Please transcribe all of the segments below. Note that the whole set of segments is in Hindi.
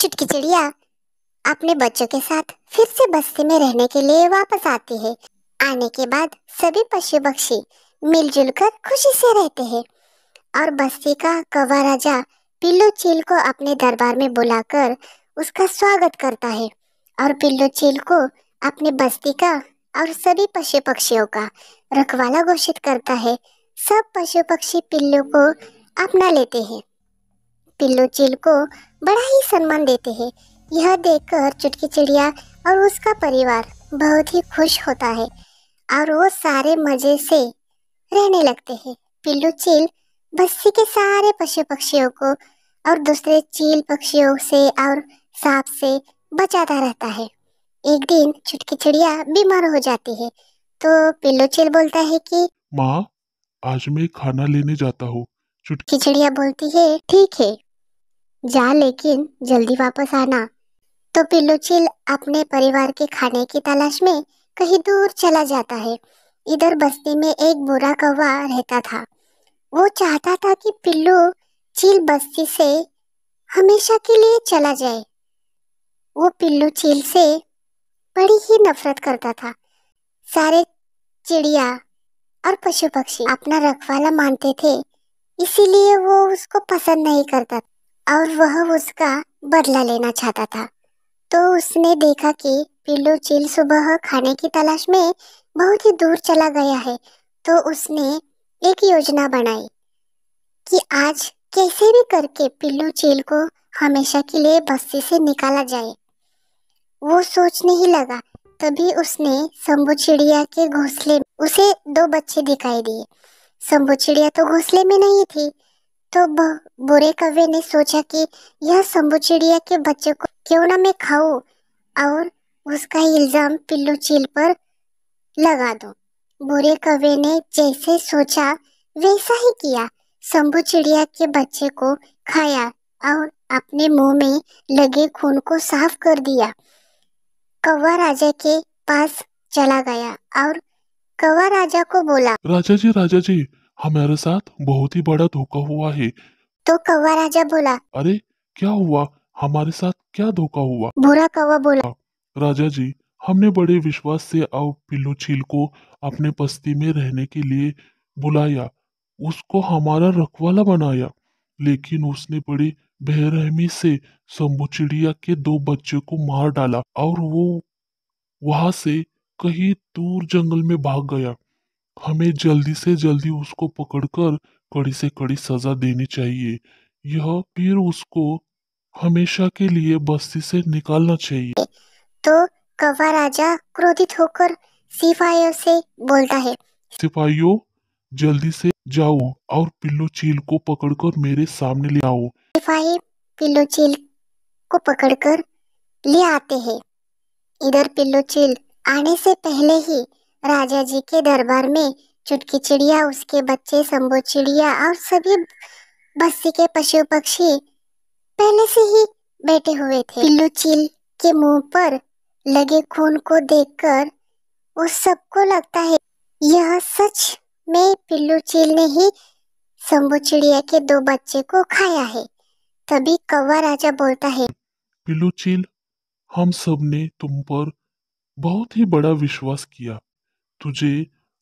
चुटकी चिड़िया अपने बच्चों के साथ फिर से बस्ती में रहने के लिए वापस आती है आने के बाद सभी पशु पक्षी मिलजुल कर खुशी से रहते हैं और बस्ती का कवा राजा पिल्लू चील को अपने दरबार में बुलाकर उसका स्वागत करता है और पिल्लू चील को अपने बस्ती का और सभी पशु पक्षियों का रखवाला घोषित करता है सब पशु पक्षी पिल्लू को अपना लेते हैं पिल्लू चील को बड़ा ही सम्मान देते हैं यह देखकर चुटकी चिड़िया और उसका परिवार बहुत ही खुश होता है और वो सारे मजे से रहने लगते हैं पिल्लू चील बस्सी के सारे पशु पक्षियों को और दूसरे चील पक्षियों से और सांप से बचाता रहता है एक दिन चुटकी चिड़िया बीमार हो जाती है तो पिल्लू चील बोलता है कि माँ आज मैं खाना लेने जाता हूँ चुटकी चिड़िया बोलती है ठीक है जा लेकिन जल्दी वापस आना तो पिल्लू चिल अपने परिवार के खाने की तलाश में कहीं दूर चला जाता है इधर बस्ती में एक बुरा कौवा रहता था वो चाहता था कि पिल्लू चील बस्ती से हमेशा के लिए चला जाए वो पिल्लू चील से बड़ी ही नफरत करता था सारे चिड़िया और पशु पक्षी अपना रखवाला मानते थे इसीलिए वो उसको पसंद नहीं करता था और वह उसका बदला लेना चाहता था तो उसने देखा कि पिल्लू चील सुबह खाने की तलाश में बहुत ही दूर चला गया है तो उसने एक योजना बनाई कि आज कैसे भी करके पिल्लू चील को हमेशा के लिए बस्ती से निकाला जाए वो सोचने ही लगा तभी उसने शंभु चिड़िया के घोंसले उसे दो बच्चे दिखाई दिए शंभु चिड़िया तो घोंसले में नहीं थी तो बुरे कवे ने सोचा कि यह शंभू चिड़िया के बच्चे को क्यों ना मैं खाऊं और उसका इल्ज़ाम पिल्लू चील पर लगा दूं। बुरे कवे ने जैसे सोचा वैसा ही किया शंभू चिड़िया के बच्चे को खाया और अपने मुंह में लगे खून को साफ कर दिया कौवा राजा के पास चला गया और कौवा राजा को बोला राजा जी राजा जी हमारे साथ बहुत ही बड़ा धोखा हुआ है तो कौवा राजा बोला अरे क्या हुआ हमारे साथ क्या धोखा हुआ बुरा कौवा बोला राजा जी हमने बड़े विश्वास से अब पिल्लू छील को अपने बस्ती में रहने के लिए बुलाया उसको हमारा रखवाला बनाया लेकिन उसने बड़ी बेरहमी से शंभू चिड़िया के दो बच्चे को मार डाला और वो वहां से कहीं दूर जंगल में भाग गया हमें जल्दी से जल्दी उसको पकड़कर कड़ी से कड़ी सजा देनी चाहिए यह फिर उसको हमेशा के लिए बस्ती से निकालना चाहिए तो कवा राजा क्रोधित होकर सिपाहियों से बोलता है सिपाहियों जल्दी से जाओ और पिल्लू चील को पकड़कर मेरे सामने ले आओ सिपाही पिल्लू चील को पकड़कर ले आते हैं इधर पिल्लू चील आने से पहले ही राजा जी के दरबार में चुटकी चिड़िया उसके बच्चे संबो चिड़िया और सभी बस्ती के पशु पक्षी पहले से ही बैठे हुए थे पिल्लू चील के मुंह पर लगे खून को देखकर उस सबको लगता है यह सच में पिल्लू चील ने ही शंभू चिड़िया के दो बच्चे को खाया है तभी कौवा राजा बोलता है पिल्लू चील हम सब ने तुम पर बहुत ही बड़ा विश्वास किया तुझे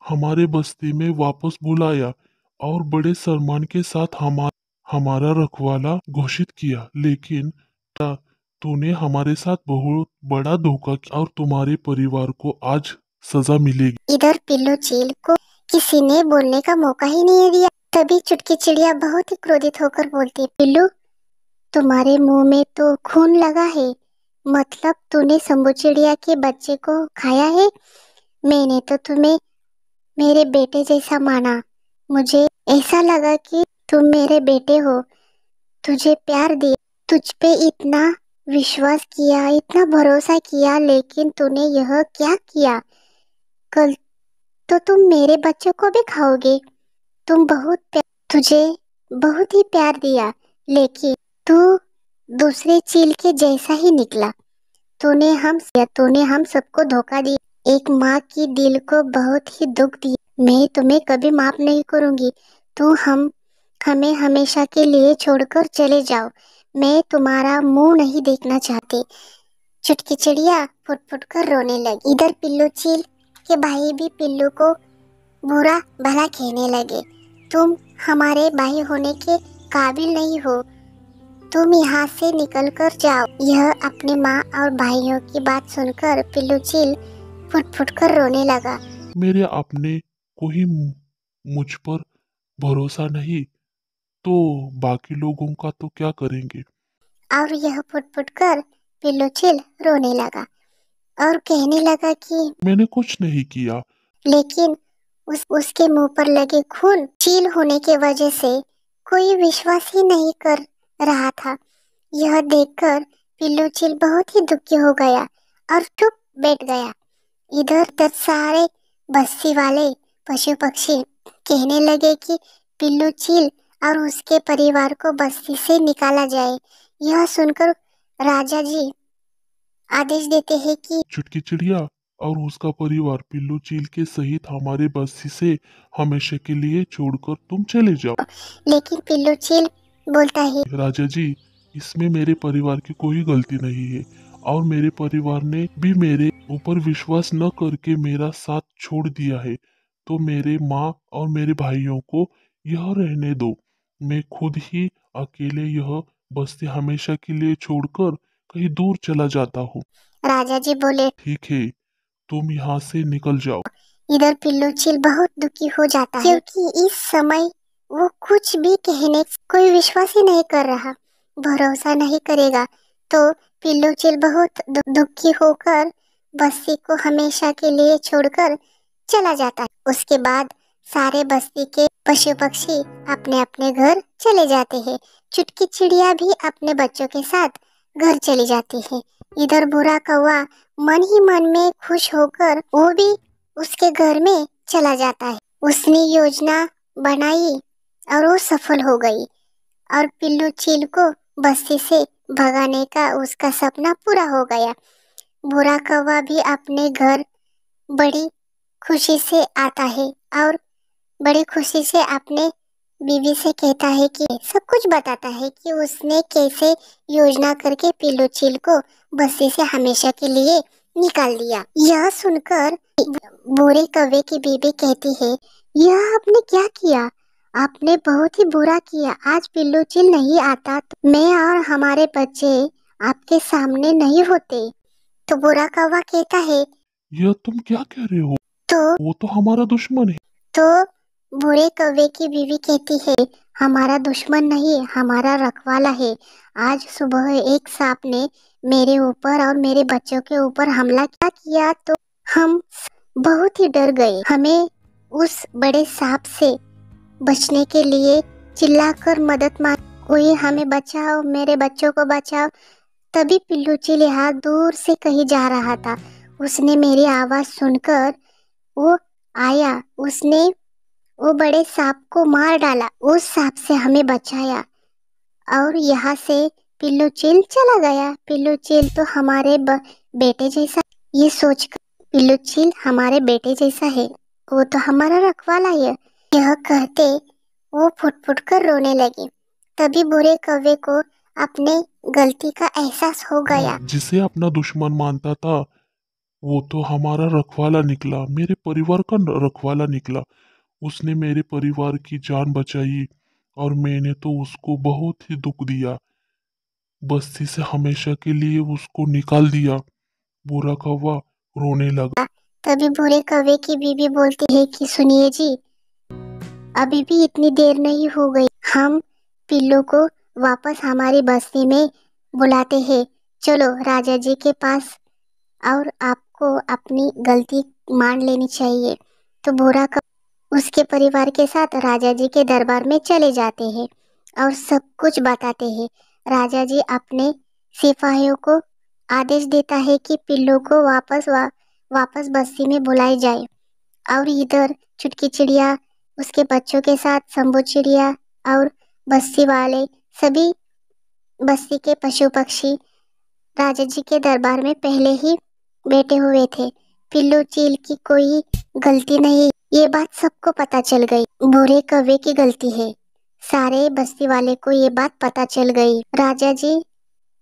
हमारे बस्ती में वापस बुलाया और बड़े सम्मान के साथ हमारा हमारा रखवाला घोषित किया लेकिन तूने हमारे साथ बहुत बड़ा धोखा किया और तुम्हारे परिवार को आज सजा मिलेगी इधर पिल्लो चील को किसी ने बोलने का मौका ही नहीं दिया तभी चुटकी चिड़िया बहुत ही क्रोधित होकर बोलती पिल्लू तुम्हारे मुंह में तो खून लगा है मतलब तूने शंभू चिड़िया के बच्चे को खाया है मैंने तो तुम्हें मेरे बेटे जैसा माना मुझे ऐसा लगा कि तुम मेरे बेटे हो तुझे प्यार दिया तुझ पे इतना विश्वास किया इतना भरोसा किया लेकिन तूने यह क्या किया कल तो तुम मेरे बच्चों को भी खाओगे तुम बहुत तुझे बहुत ही प्यार दिया लेकिन तू दूसरे चील के जैसा ही निकला तूने हम तूने हम सबको धोखा दिया एक माँ की दिल को बहुत ही दुख दिया मैं तुम्हें कभी माफ नहीं करूँगी तू हम हमें हमेशा के लिए छोड़कर चले जाओ मैं तुम्हारा मुंह नहीं देखना चाहती चुटकी चिड़िया फुट फुट कर रोने लगी इधर पिल्लू चील के भाई भी पिल्लू को बुरा भला कहने लगे तुम हमारे भाई होने के काबिल नहीं हो तुम यहाँ से निकल कर जाओ यह अपने माँ और भाइयों की बात सुनकर पिल्लू चील फुट फुट कर रोने लगा मेरे अपने को ही मुझ पर भरोसा नहीं तो बाकी लोगों का तो क्या करेंगे और यह फुट फुट कर पिल्लू चिल रोने लगा और कहने लगा कि मैंने कुछ नहीं किया लेकिन उस उसके मुंह पर लगे खून चील होने के वजह से कोई विश्वास ही नहीं कर रहा था यह देखकर पिल्लू चिल बहुत ही दुखी हो गया और चुप बैठ गया इधर तक सारे बस्ती वाले पशु पक्षी कहने लगे कि पिल्लू चील और उसके परिवार को बस्ती से निकाला जाए यह सुनकर राजा जी आदेश देते हैं कि चुटकी चिड़िया और उसका परिवार पिल्लू चील के सहित हमारे बस्ती से हमेशा के लिए छोड़कर तुम चले जाओ लेकिन पिल्लू चील बोलता है राजा जी इसमें मेरे परिवार की कोई गलती नहीं है और मेरे परिवार ने भी मेरे ऊपर विश्वास न करके मेरा साथ छोड़ दिया है तो मेरे माँ और मेरे भाइयों को यह रहने दो मैं खुद ही अकेले यह बस्ती हमेशा के लिए छोड़कर कहीं दूर चला जाता हूँ राजा जी बोले ठीक है तुम यहाँ से निकल जाओ इधर पिल्लू चील बहुत दुखी हो जाता है क्योंकि इस समय वो कुछ भी कहने कोई विश्वास ही नहीं कर रहा भरोसा नहीं करेगा तो पिल्लू चिल बहुत दुखी होकर बस्ती को हमेशा के लिए छोड़कर चला जाता है उसके बाद सारे बस्ती के पशु पक्षी अपने अपने घर चले जाते हैं चुटकी चिड़िया भी अपने बच्चों के साथ घर चली जाती है इधर बुरा कौआ मन ही मन में खुश होकर वो भी उसके घर में चला जाता है उसने योजना बनाई और वो सफल हो गई और पिल्लू चील को बस्ती से भगाने का उसका सपना पूरा हो गया बुरा कौवा भी अपने घर बड़ी खुशी से आता है और बड़ी खुशी से अपने बीवी से कहता है कि सब कुछ बताता है कि उसने कैसे योजना करके पीलू चील को बस्ती से हमेशा के लिए निकाल दिया यह सुनकर बुरे कौवे की बीबी कहती है यह आपने क्या किया आपने बहुत ही बुरा किया आज पिल्लू चिल नहीं आता तो मैं और हमारे बच्चे आपके सामने नहीं होते तो बुरा कौवा कहता है यह तुम क्या कह रहे हो तो वो तो हमारा दुश्मन है तो बुरे कौवे की बीवी कहती है हमारा दुश्मन नहीं हमारा रखवाला है आज सुबह एक सांप ने मेरे ऊपर और मेरे बच्चों के ऊपर हमला क्या किया तो हम बहुत ही डर गए हमें उस बड़े सांप से बचने के लिए चिल्लाकर मदद मांग कोई हमें बचाओ मेरे बच्चों को बचाओ तभी पिल्लू चिले हाथ दूर से कहीं जा रहा था उसने मेरी आवाज़ सुनकर वो आया उसने वो बड़े सांप को मार डाला उस सांप से हमें बचाया और यहाँ से पिल्लू चिल चला गया पिल्लू चिल तो हमारे बेटे जैसा ये सोचकर पिल्लू चिल हमारे बेटे जैसा है वो तो हमारा रखवाला है यह कहते वो फुटफुट कर रोने लगी तभी बुरे कवे को अपने गलती का एहसास हो गया हाँ, जिसे अपना दुश्मन मानता था वो तो हमारा रखवाला निकला मेरे परिवार का रखवाला निकला उसने मेरे परिवार की जान बचाई और मैंने तो उसको बहुत ही दुख दिया बस्ती से हमेशा के लिए उसको निकाल दिया बुरा कौवा रोने लगा तभी बुरे कौवे की बीवी बोलती है कि सुनिए जी अभी भी इतनी देर नहीं हो गई हम पिल्लो को वापस हमारी बस्ती में बुलाते हैं चलो राजा जी के पास और आपको अपनी गलती मान लेनी चाहिए तो बोरा कब उसके परिवार के साथ राजा जी के दरबार में चले जाते हैं और सब कुछ बताते हैं राजा जी अपने सिपाहियों को आदेश देता है कि पिल्लों को वापस वा, वापस बस्ती में बुलाई जाए और इधर चुटकी चिड़िया उसके बच्चों के साथ शंभु चिड़िया और बस्ती वाले सभी बस्ती के पशु पक्षी राजा जी के दरबार में पहले ही बैठे हुए थे पिल्लू चील की कोई गलती नहीं ये बात सबको पता चल गई बुरे कवे की गलती है सारे बस्ती वाले को ये बात पता चल गई राजा जी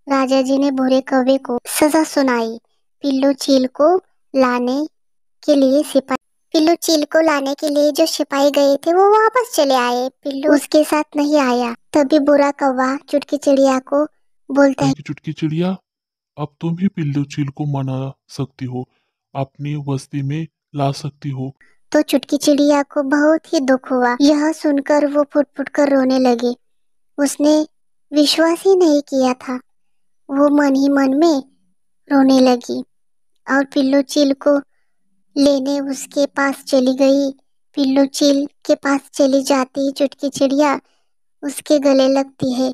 राजा जी ने बुरे कवे को सजा सुनाई पिल्लू चील को लाने के लिए सिपाही पिल्लू चील को लाने के लिए जो सिपाही गए थे वो वापस चले आए पिल्लू उसके साथ नहीं आया तभी बुरा कौवा चुटकी चिड़िया को बोलता है चुटकी चिड़िया अब तुम ही पिल्लू चील को मना सकती हो अपनी बस्ती में ला सकती हो तो चुटकी चिड़िया को बहुत ही दुख हुआ यह सुनकर वो फुट फुट कर रोने लगी उसने विश्वास ही नहीं किया था वो मन ही मन में रोने लगी और पिल्लू चील को लेने उसके पास चली गई पिल्लू चील के पास चली जाती चुटकी चिड़िया उसके गले लगती है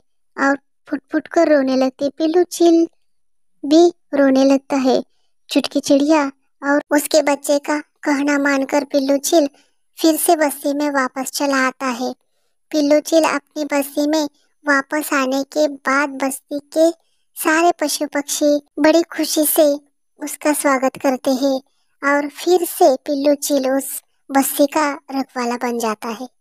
और फुट फुट कर रोने लगती है पिल्लू चील भी रोने लगता है चुटकी चिड़िया और उसके बच्चे का कहना मानकर पिल्लू चील फिर से बस्ती में वापस चला आता है पिल्लू चील अपनी बस्ती में वापस आने के बाद बस्ती के सारे पशु पक्षी बड़ी खुशी से उसका स्वागत करते हैं और फिर से पिल्लू चिल उस बस्सी का रखवाला बन जाता है